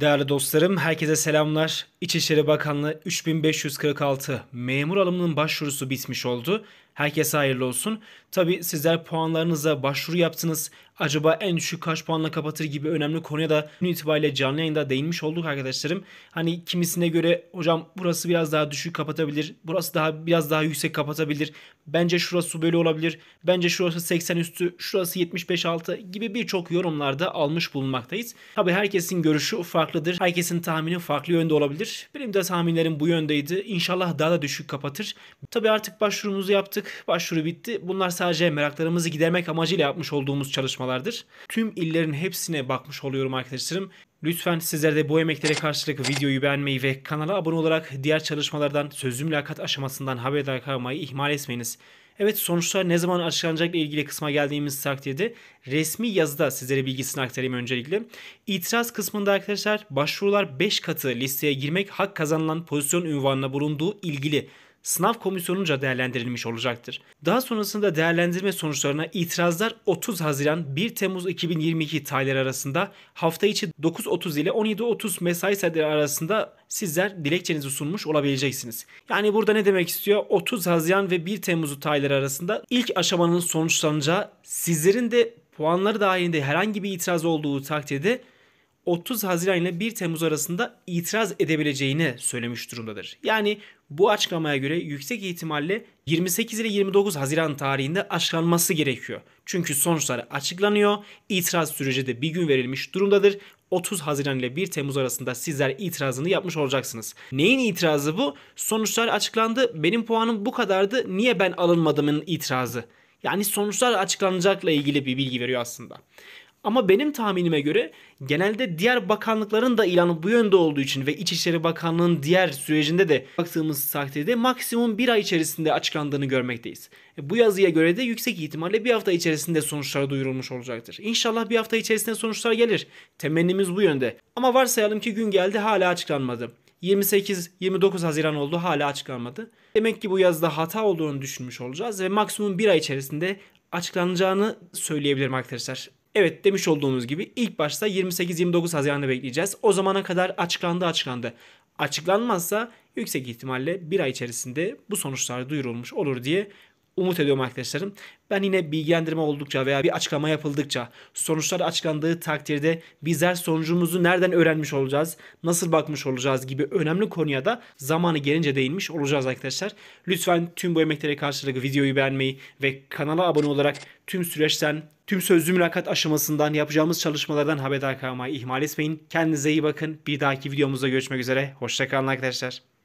Değerli dostlarım, herkese selamlar. İçişleri Bakanlığı 3546 memur alımının başvurusu bitmiş oldu. Herkese hayırlı olsun. Tabi sizler puanlarınıza başvuru yaptınız. Acaba en düşük kaç puanla kapatır gibi önemli konuya da gün itibariyle canlı yayında değinmiş olduk arkadaşlarım. Hani kimisine göre hocam burası biraz daha düşük kapatabilir. Burası daha biraz daha yüksek kapatabilir. Bence şurası böyle olabilir. Bence şurası 80 üstü, şurası 75 altı gibi birçok yorumlarda almış bulunmaktayız. Tabi herkesin görüşü farklıdır. Herkesin tahmini farklı yönde olabilir. Benim de tahminlerim bu yöndeydi. İnşallah daha da düşük kapatır. Tabi artık başvurumuzu yaptık yaptık. Başvuru bitti. Bunlar sadece meraklarımızı gidermek amacıyla yapmış olduğumuz çalışmalardır. Tüm illerin hepsine bakmış oluyorum arkadaşlarım. Lütfen sizler de bu emeklere karşılık videoyu beğenmeyi ve kanala abone olarak diğer çalışmalardan sözlü mülakat aşamasından haberdar kalmayı ihmal etmeyiniz. Evet sonuçlar ne zaman açıklanacakla ilgili kısma geldiğimiz takdirde resmi yazıda sizlere bilgisini aktarayım öncelikle. İtiraz kısmında arkadaşlar başvurular 5 katı listeye girmek hak kazanılan pozisyon ünvanına bulunduğu ilgili sınav komisyonunca değerlendirilmiş olacaktır. Daha sonrasında değerlendirme sonuçlarına itirazlar 30 Haziran 1 Temmuz 2022 tarihleri arasında hafta içi 9.30 ile 17.30 mesai saatleri arasında sizler dilekçenizi sunmuş olabileceksiniz. Yani burada ne demek istiyor? 30 Haziran ve 1 Temmuz tarihleri arasında ilk aşamanın sonuçlanacağı sizlerin de puanları dahilinde herhangi bir itiraz olduğu takdirde 30 Haziran ile 1 Temmuz arasında itiraz edebileceğini söylemiş durumdadır. Yani bu açıklamaya göre yüksek ihtimalle 28 ile 29 Haziran tarihinde açıklanması gerekiyor. Çünkü sonuçları açıklanıyor. itiraz süreci de bir gün verilmiş durumdadır. 30 Haziran ile 1 Temmuz arasında sizler itirazını yapmış olacaksınız. Neyin itirazı bu? Sonuçlar açıklandı. Benim puanım bu kadardı. Niye ben alınmadımın itirazı? Yani sonuçlar açıklanacakla ilgili bir bilgi veriyor aslında. Ama benim tahminime göre genelde diğer bakanlıkların da ilanı bu yönde olduğu için ve İçişleri Bakanlığı'nın diğer sürecinde de baktığımız takdirde maksimum bir ay içerisinde açıklandığını görmekteyiz. E, bu yazıya göre de yüksek ihtimalle bir hafta içerisinde sonuçlar duyurulmuş olacaktır. İnşallah bir hafta içerisinde sonuçlar gelir. Temennimiz bu yönde. Ama varsayalım ki gün geldi hala açıklanmadı. 28-29 Haziran oldu hala açıklanmadı. Demek ki bu yazda hata olduğunu düşünmüş olacağız ve maksimum bir ay içerisinde açıklanacağını söyleyebilirim arkadaşlar. Evet demiş olduğumuz gibi ilk başta 28-29 Haziran'ı bekleyeceğiz. O zamana kadar açıklandı açıklandı. Açıklanmazsa yüksek ihtimalle bir ay içerisinde bu sonuçlar duyurulmuş olur diye umut ediyorum arkadaşlarım. Ben yine bilgilendirme oldukça veya bir açıklama yapıldıkça sonuçlar açıklandığı takdirde bizler sonucumuzu nereden öğrenmiş olacağız, nasıl bakmış olacağız gibi önemli konuya da zamanı gelince değinmiş olacağız arkadaşlar. Lütfen tüm bu emeklere karşılık videoyu beğenmeyi ve kanala abone olarak tüm süreçten, tüm sözlü mülakat aşamasından yapacağımız çalışmalardan haberdar kalmayı ihmal etmeyin. Kendinize iyi bakın. Bir dahaki videomuzda görüşmek üzere. Hoşçakalın arkadaşlar.